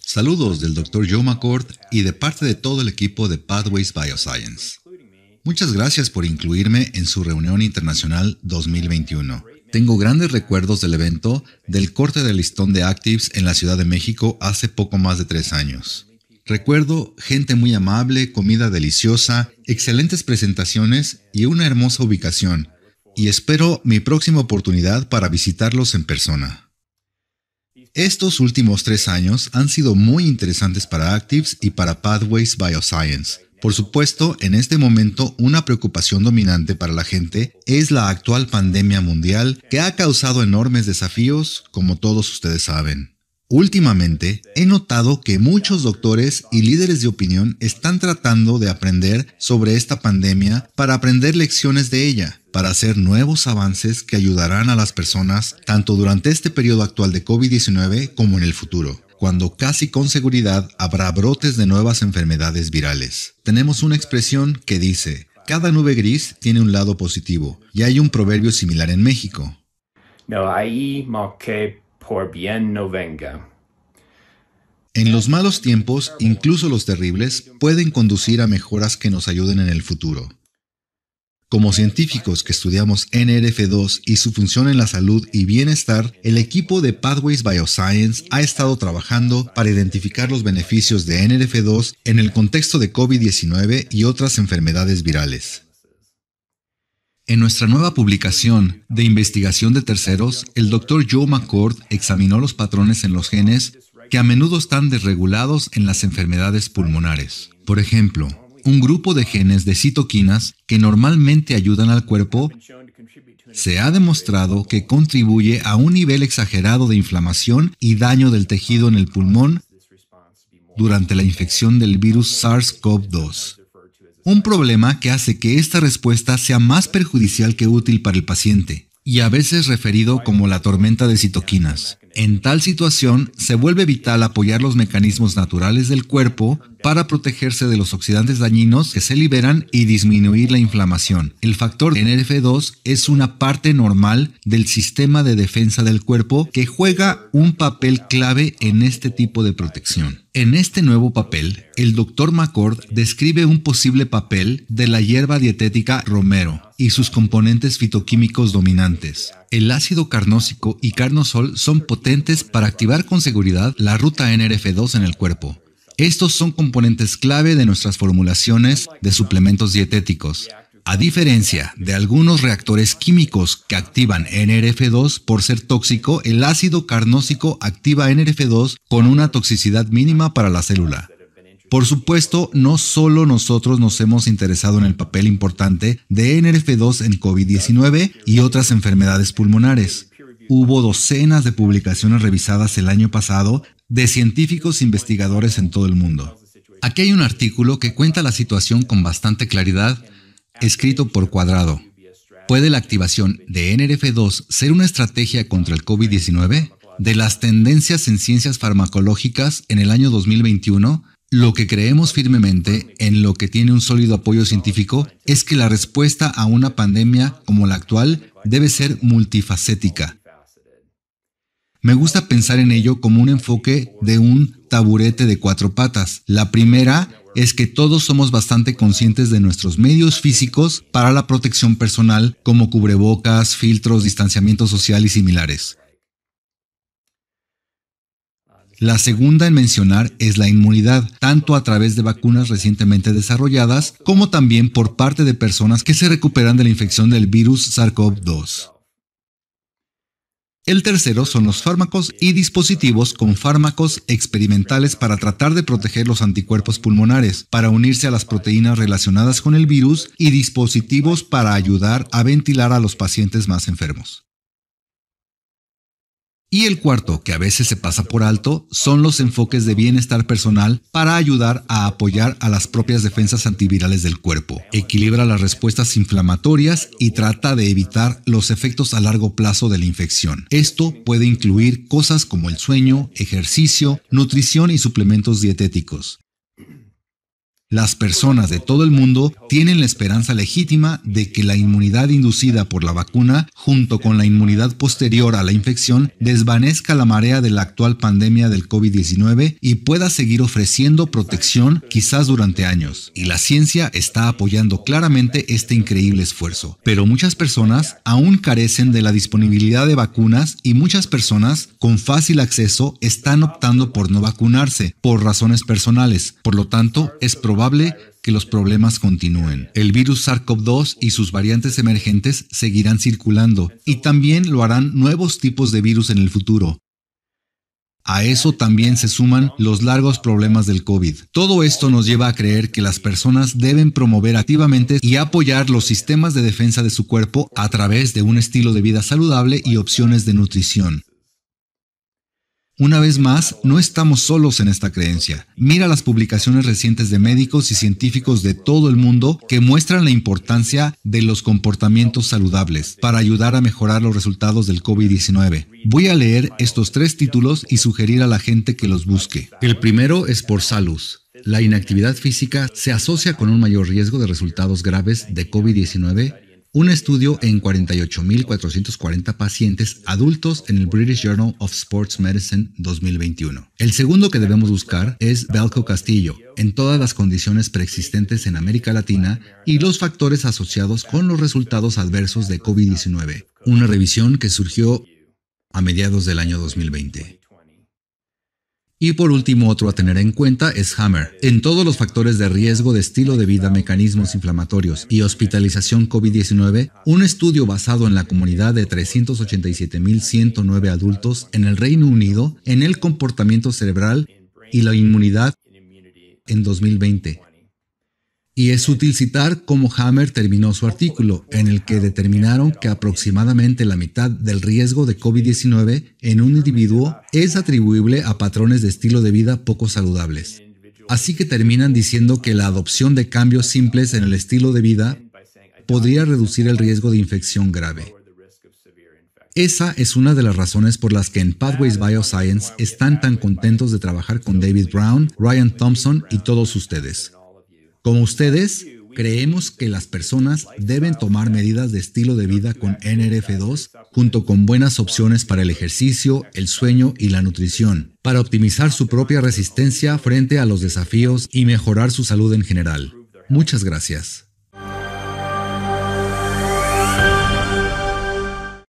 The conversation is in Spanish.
Saludos del Dr. Joe McCord y de parte de todo el equipo de Pathways Bioscience. Muchas gracias por incluirme en su reunión internacional 2021. Tengo grandes recuerdos del evento del corte del listón de Actives en la Ciudad de México hace poco más de tres años. Recuerdo gente muy amable, comida deliciosa, excelentes presentaciones y una hermosa ubicación. Y espero mi próxima oportunidad para visitarlos en persona. Estos últimos tres años han sido muy interesantes para Actives y para Pathways Bioscience. Por supuesto, en este momento una preocupación dominante para la gente es la actual pandemia mundial que ha causado enormes desafíos, como todos ustedes saben. Últimamente, he notado que muchos doctores y líderes de opinión están tratando de aprender sobre esta pandemia para aprender lecciones de ella, para hacer nuevos avances que ayudarán a las personas tanto durante este periodo actual de COVID-19 como en el futuro cuando casi con seguridad habrá brotes de nuevas enfermedades virales. Tenemos una expresión que dice, cada nube gris tiene un lado positivo, y hay un proverbio similar en México. No por bien no venga. En los malos tiempos, incluso los terribles, pueden conducir a mejoras que nos ayuden en el futuro. Como científicos que estudiamos NRF2 y su función en la salud y bienestar, el equipo de Pathways Bioscience ha estado trabajando para identificar los beneficios de NRF2 en el contexto de COVID-19 y otras enfermedades virales. En nuestra nueva publicación de investigación de terceros, el Dr. Joe McCord examinó los patrones en los genes que a menudo están desregulados en las enfermedades pulmonares. Por ejemplo, un grupo de genes de citoquinas que normalmente ayudan al cuerpo se ha demostrado que contribuye a un nivel exagerado de inflamación y daño del tejido en el pulmón durante la infección del virus SARS-CoV-2. Un problema que hace que esta respuesta sea más perjudicial que útil para el paciente y a veces referido como la tormenta de citoquinas. En tal situación, se vuelve vital apoyar los mecanismos naturales del cuerpo para protegerse de los oxidantes dañinos que se liberan y disminuir la inflamación. El factor NRF2 es una parte normal del sistema de defensa del cuerpo que juega un papel clave en este tipo de protección. En este nuevo papel, el Dr. McCord describe un posible papel de la hierba dietética romero y sus componentes fitoquímicos dominantes. El ácido carnósico y carnosol son potentes para activar con seguridad la ruta NRF2 en el cuerpo. Estos son componentes clave de nuestras formulaciones de suplementos dietéticos. A diferencia de algunos reactores químicos que activan NRF2 por ser tóxico, el ácido carnósico activa NRF2 con una toxicidad mínima para la célula. Por supuesto, no solo nosotros nos hemos interesado en el papel importante de NRF2 en COVID-19 y otras enfermedades pulmonares. Hubo docenas de publicaciones revisadas el año pasado de científicos investigadores en todo el mundo. Aquí hay un artículo que cuenta la situación con bastante claridad, escrito por Cuadrado. ¿Puede la activación de NRF2 ser una estrategia contra el COVID-19? De las tendencias en ciencias farmacológicas en el año 2021, lo que creemos firmemente, en lo que tiene un sólido apoyo científico, es que la respuesta a una pandemia como la actual debe ser multifacética me gusta pensar en ello como un enfoque de un taburete de cuatro patas. La primera es que todos somos bastante conscientes de nuestros medios físicos para la protección personal, como cubrebocas, filtros, distanciamiento social y similares. La segunda en mencionar es la inmunidad, tanto a través de vacunas recientemente desarrolladas como también por parte de personas que se recuperan de la infección del virus SARS-CoV-2. El tercero son los fármacos y dispositivos con fármacos experimentales para tratar de proteger los anticuerpos pulmonares, para unirse a las proteínas relacionadas con el virus y dispositivos para ayudar a ventilar a los pacientes más enfermos. Y el cuarto, que a veces se pasa por alto, son los enfoques de bienestar personal para ayudar a apoyar a las propias defensas antivirales del cuerpo. Equilibra las respuestas inflamatorias y trata de evitar los efectos a largo plazo de la infección. Esto puede incluir cosas como el sueño, ejercicio, nutrición y suplementos dietéticos. Las personas de todo el mundo tienen la esperanza legítima de que la inmunidad inducida por la vacuna, junto con la inmunidad posterior a la infección, desvanezca la marea de la actual pandemia del COVID-19 y pueda seguir ofreciendo protección quizás durante años. Y la ciencia está apoyando claramente este increíble esfuerzo. Pero muchas personas aún carecen de la disponibilidad de vacunas y muchas personas con fácil acceso están optando por no vacunarse por razones personales. Por lo tanto, es probable probable que los problemas continúen. El virus SARS-CoV-2 y sus variantes emergentes seguirán circulando y también lo harán nuevos tipos de virus en el futuro. A eso también se suman los largos problemas del COVID. Todo esto nos lleva a creer que las personas deben promover activamente y apoyar los sistemas de defensa de su cuerpo a través de un estilo de vida saludable y opciones de nutrición. Una vez más, no estamos solos en esta creencia. Mira las publicaciones recientes de médicos y científicos de todo el mundo que muestran la importancia de los comportamientos saludables para ayudar a mejorar los resultados del COVID-19. Voy a leer estos tres títulos y sugerir a la gente que los busque. El primero es por salud. La inactividad física se asocia con un mayor riesgo de resultados graves de COVID-19 un estudio en 48.440 pacientes adultos en el British Journal of Sports Medicine 2021. El segundo que debemos buscar es Belco Castillo, en todas las condiciones preexistentes en América Latina y los factores asociados con los resultados adversos de COVID-19, una revisión que surgió a mediados del año 2020. Y por último, otro a tener en cuenta es Hammer. En todos los factores de riesgo de estilo de vida, mecanismos inflamatorios y hospitalización COVID-19, un estudio basado en la comunidad de 387.109 adultos en el Reino Unido en el comportamiento cerebral y la inmunidad en 2020 y es útil citar cómo Hammer terminó su artículo, en el que determinaron que aproximadamente la mitad del riesgo de COVID-19 en un individuo es atribuible a patrones de estilo de vida poco saludables. Así que terminan diciendo que la adopción de cambios simples en el estilo de vida podría reducir el riesgo de infección grave. Esa es una de las razones por las que en Pathways Bioscience están tan contentos de trabajar con David Brown, Ryan Thompson y todos ustedes. Como ustedes, creemos que las personas deben tomar medidas de estilo de vida con NRF2 junto con buenas opciones para el ejercicio, el sueño y la nutrición, para optimizar su propia resistencia frente a los desafíos y mejorar su salud en general. Muchas gracias.